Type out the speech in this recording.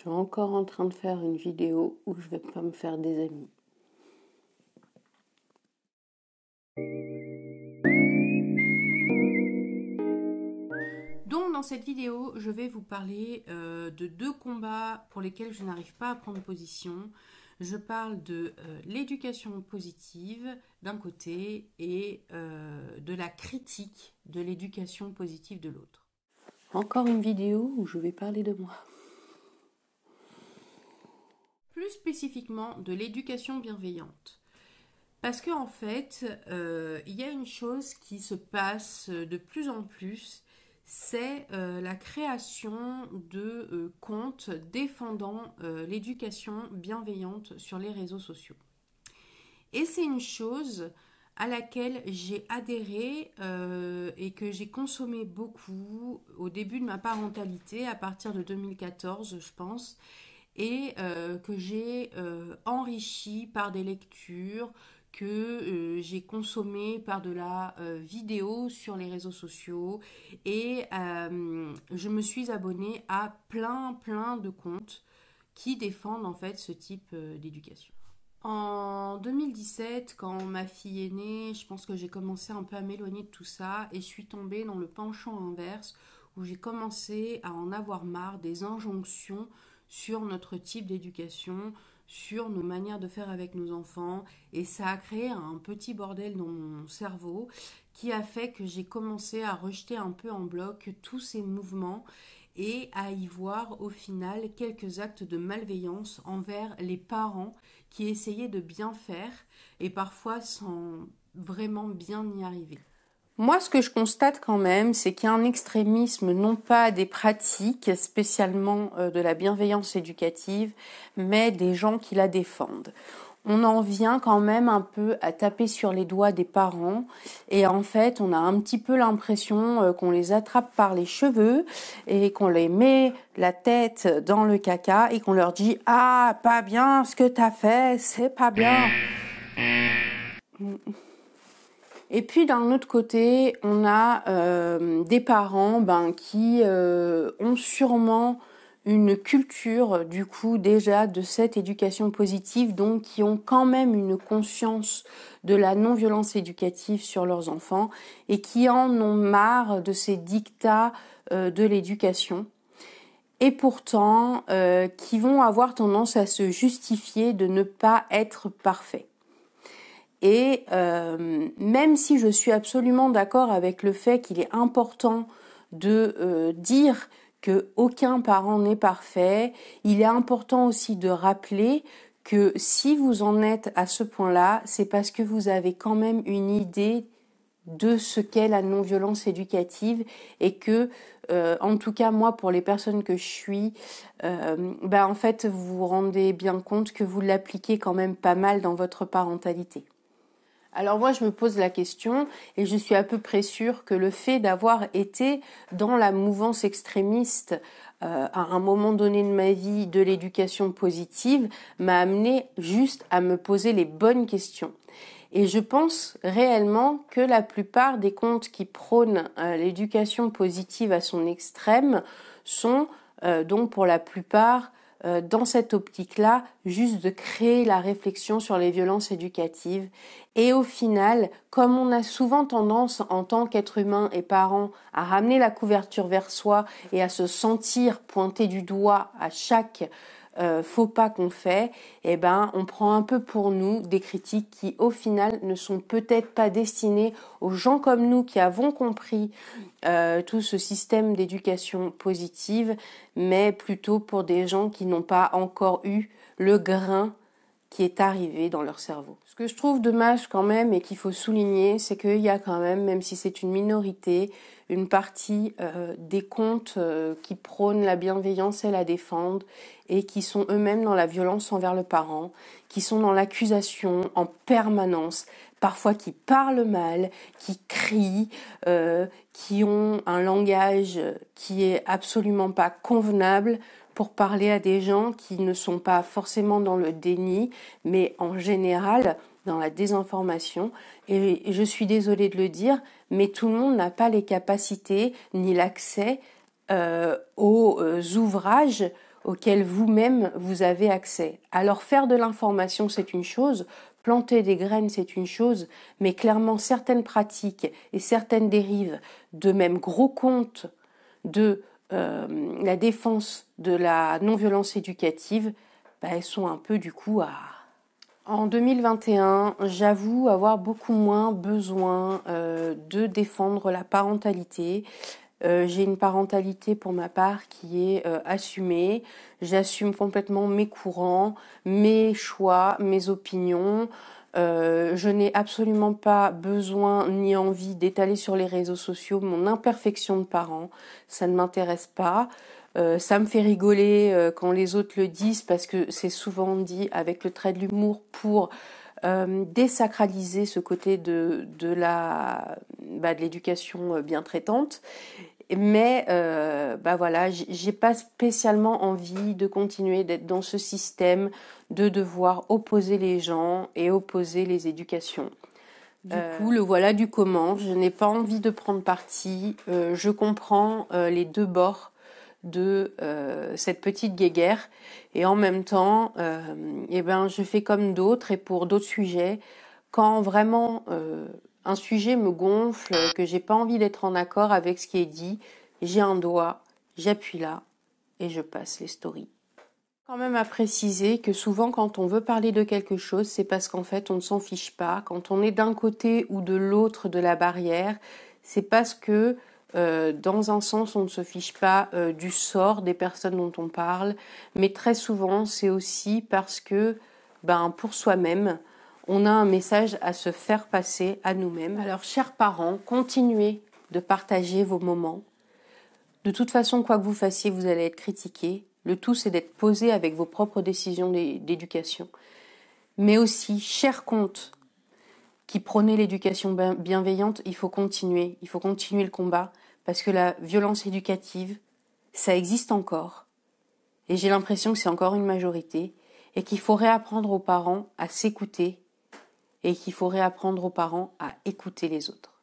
Je suis encore en train de faire une vidéo où je ne vais pas me faire des amis. Donc dans cette vidéo, je vais vous parler euh, de deux combats pour lesquels je n'arrive pas à prendre position. Je parle de euh, l'éducation positive d'un côté et euh, de la critique de l'éducation positive de l'autre. Encore une vidéo où je vais parler de moi spécifiquement de l'éducation bienveillante. Parce que en fait, euh, il y a une chose qui se passe de plus en plus, c'est euh, la création de euh, comptes défendant l'éducation bienveillante sur les réseaux sociaux. Et c'est une chose à laquelle j'ai adhéré et que j'ai consommé beaucoup au début de ma parentalité, à partir de 2014, je pense et euh, que j'ai euh, enrichi par des lectures, que euh, j'ai consommé par de la vidéo sur les réseaux sociaux et je me suis abonnée à plein plein de comptes qui défendent en fait ce type d'éducation. En 2017, quand ma fille est née, je pense que j'ai commencé un peu à m'éloigner de tout ça et je suis tombée dans le penchant inverse où j'ai commencé à en avoir marre des injonctions sur notre type d'éducation, sur nos manières de faire avec nos enfants. Et ça a créé un petit bordel dans mon cerveau qui a fait que j'ai commencé à rejeter un peu en bloc tous ces mouvements et à y voir au final quelques actes de malveillance envers les parents qui essayaient de bien faire et parfois sans vraiment bien y arriver. Moi, ce que je constate quand même, c'est qu'il y a un extrémisme, non pas des pratiques, spécialement euh, de la bienveillance éducative, mais des gens qui la défendent. On en vient quand même un peu à taper sur les doigts des parents et en fait on a un petit peu l'impression euh, qu'on les attrape par les cheveux et qu'on les met la tête dans le caca et qu'on leur dit ah pas bien ce que t'as fait c'est pas bien. Et puis d'un autre côté, on a euh, des parents ben, qui euh, ont sûrement une culture du coup déjà de cette éducation positive, donc qui ont quand même une conscience de la non-violence éducative sur leurs enfants et qui en ont marre de ces dictats euh, de l'éducation et pourtant qui vont avoir tendance à se justifier de ne pas être parfaits. Et euh, même si je suis absolument d'accord avec le fait qu'il est important de euh, dire que aucun parent n'est parfait, il est important aussi de rappeler que si vous en êtes à ce point-là, c'est parce que vous avez quand même une idée de ce qu'est la non-violence éducative et que, euh, en tout cas, moi, pour les personnes que je suis, ben, en fait, vous vous rendez bien compte que vous l'appliquez quand même pas mal dans votre parentalité. Alors moi, je me pose la question et je suis à peu près sûre que le fait d'avoir été dans la mouvance extrémiste euh, à un moment donné de ma vie de l'éducation positive m'a amené juste à me poser les bonnes questions. Et je pense réellement que la plupart des comptes qui prônent euh, l'éducation positive à son extrême sont euh, donc pour la plupart euh, dans cette optique-là, juste de créer la réflexion sur les violences éducatives. Et au final, comme on a souvent tendance en tant qu'être humain et parent à ramener la couverture vers soi et à se sentir pointé du doigt à chaque euh, Faut pas qu'on fait, eh ben, on prend un peu pour nous des critiques qui, au final, ne sont peut-être pas destinées aux gens comme nous qui avons compris euh, tout ce système d'éducation positive, mais plutôt pour des gens qui n'ont pas encore eu le grain qui est arrivé dans leur cerveau. Ce que je trouve dommage quand même et qu'il faut souligner, c'est qu'il y a quand même, même si c'est une minorité, une partie euh, des comptes euh, qui prônent la bienveillance et la défendent et qui sont eux-mêmes dans la violence envers le parent, qui sont dans l'accusation en permanence, parfois qui parlent mal, qui crient, euh, qui ont un langage qui est absolument pas convenable pour parler à des gens qui ne sont pas forcément dans le déni, mais en général dans la désinformation. Et je suis désolée de le dire, mais tout le monde n'a pas les capacités ni l'accès euh, aux euh, ouvrages auxquels vous-même vous avez accès. Alors faire de l'information, c'est une chose, planter des graines, c'est une chose, mais clairement certaines pratiques et certaines dérives de même gros comptes de euh, la défense de la non-violence éducative, bah, elles sont un peu du coup à, en 2021, j'avoue avoir beaucoup moins besoin euh, de défendre la parentalité. Euh, j'ai une parentalité pour ma part qui est assumée. J'assume complètement mes courants, mes choix, mes opinions. Euh, je n'ai absolument pas besoin ni envie d'étaler sur les réseaux sociaux mon imperfection de parent. Ça ne m'intéresse pas. Euh, ça me fait rigoler euh, quand les autres le disent parce que c'est souvent dit avec le trait de l'humour pour désacraliser ce côté de, de la bah, de l'éducation bien traitante mais euh, bah voilà, j'ai pas spécialement envie de continuer d'être dans ce système de devoir opposer les gens et opposer les éducations. Du euh, coup, le voilà du comment. Je n'ai pas envie de prendre parti. Euh, je comprends euh, les deux bords de cette petite guéguerre et en même temps, et eh ben, je fais comme d'autres et pour d'autres sujets quand vraiment un sujet me gonfle, que j'ai pas envie d'être en accord avec ce qui est dit, j'ai un doigt, j'appuie là et je passe les stories. Quand même à préciser que souvent quand on veut parler de quelque chose, c'est parce qu'en fait on ne s'en fiche pas. Quand on est d'un côté ou de l'autre de la barrière, c'est parce que euh, dans un sens, on ne se fiche pas euh, du sort des personnes dont on parle, mais très souvent, c'est aussi parce que, ben, pour soi-même, on a un message à se faire passer à nous-mêmes. Alors, chers parents, continuez de partager vos moments. De toute façon, quoi que vous fassiez, vous allez être critiqués. Le tout, c'est d'être posé avec vos propres décisions d'éducation. Mais aussi, chers comptes qui prônez l'éducation bienveillante, il faut continuer. Il faut continuer le combat parce que la violence éducative, ça existe encore. Et j'ai l'impression que c'est encore une majorité et qu'il faut réapprendre aux parents à s'écouter et qu'il faut réapprendre aux parents à écouter les autres.